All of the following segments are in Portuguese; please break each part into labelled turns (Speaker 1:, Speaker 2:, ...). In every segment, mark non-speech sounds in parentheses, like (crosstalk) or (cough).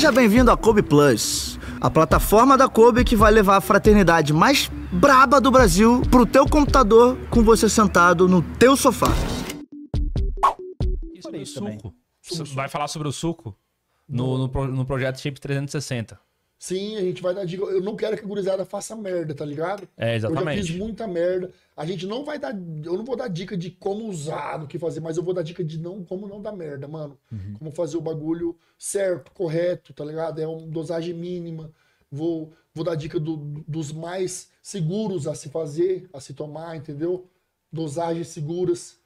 Speaker 1: Seja bem-vindo à Kobe Plus, a plataforma da Kobe que vai levar a fraternidade mais braba do Brasil pro teu computador com você sentado no teu sofá. Isso aí, suco.
Speaker 2: Vai falar sobre o suco no, no, no projeto Chip 360.
Speaker 1: Sim, a gente vai dar dica. Eu não quero que a gurizada faça merda, tá ligado? É, exatamente. Eu já fiz muita merda. A gente não vai dar. Eu não vou dar dica de como usar, do que fazer, mas eu vou dar dica de não, como não dar merda, mano. Uhum. Como fazer o bagulho certo, correto, tá ligado? É uma dosagem mínima. Vou, vou dar dica do, dos mais seguros a se fazer, a se tomar, entendeu? Dosagens seguras.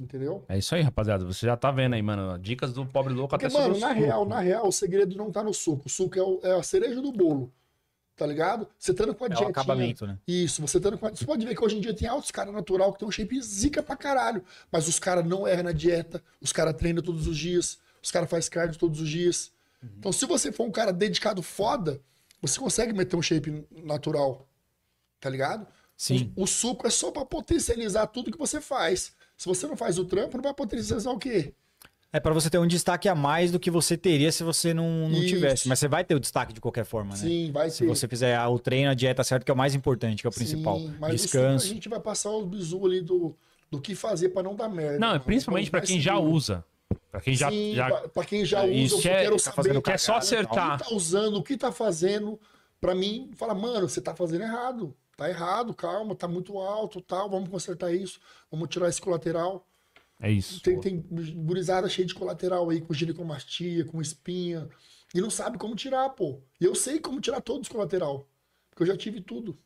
Speaker 1: Entendeu?
Speaker 2: É isso aí, rapaziada. Você já tá vendo aí, mano. Dicas do pobre louco Porque, até mano, na suco. real, na
Speaker 1: real, o segredo não tá no suco. O suco é, o, é a cereja do bolo. Tá ligado? Você tando com a é dietinha. acabamento, né? Isso, você tando com a... Você pode ver que hoje em dia tem altos caras natural que tem um shape zica pra caralho. Mas os caras não erram na dieta, os caras treinam todos os dias, os caras fazem cardio todos os dias. Uhum. Então, se você for um cara dedicado foda, você consegue meter um shape natural. Tá ligado? Sim. O, o suco é só para potencializar tudo que você faz. Se você não faz o trampo, não vai potencializar o quê?
Speaker 2: É para você ter um destaque a mais do que você teria se você não, não tivesse. Mas você vai ter o destaque de qualquer forma, né? Sim, vai se Se você fizer o treino, a dieta certa, que é o mais importante, que é o Sim, principal. Mas Descanso. a
Speaker 1: gente vai passar os bisu ali do, do que fazer para não dar merda. Não, cara. principalmente para então, quem já assim,
Speaker 2: usa. para quem já, já... quem já usa, quer, é quero tá saber. Quer só acertar. O que tá, é
Speaker 1: tá usando, o que tá fazendo. para mim, fala, mano, você tá fazendo errado tá errado, calma, tá muito alto, tal, vamos consertar isso, vamos tirar esse colateral. É isso. Tem, tem burizada cheia de colateral aí, com ginecomastia, com espinha, e não sabe como tirar, pô. E eu sei como tirar todos os colateral, porque eu já tive tudo.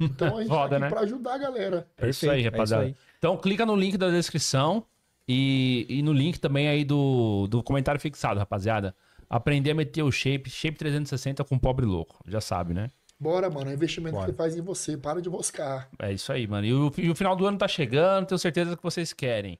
Speaker 1: Então a (laughs) gente Roda, tá aqui né? pra ajudar a galera. É isso aí, rapaziada. É isso
Speaker 2: aí. Então clica no link da descrição e, e no link também aí do, do comentário fixado, rapaziada. Aprender a meter o shape, shape 360 com pobre louco, já sabe, né?
Speaker 1: Bora, mano. É investimento Bora. que você faz em você. Para de buscar.
Speaker 2: É isso aí, mano. E o, e o final do ano tá chegando, tenho certeza que vocês querem.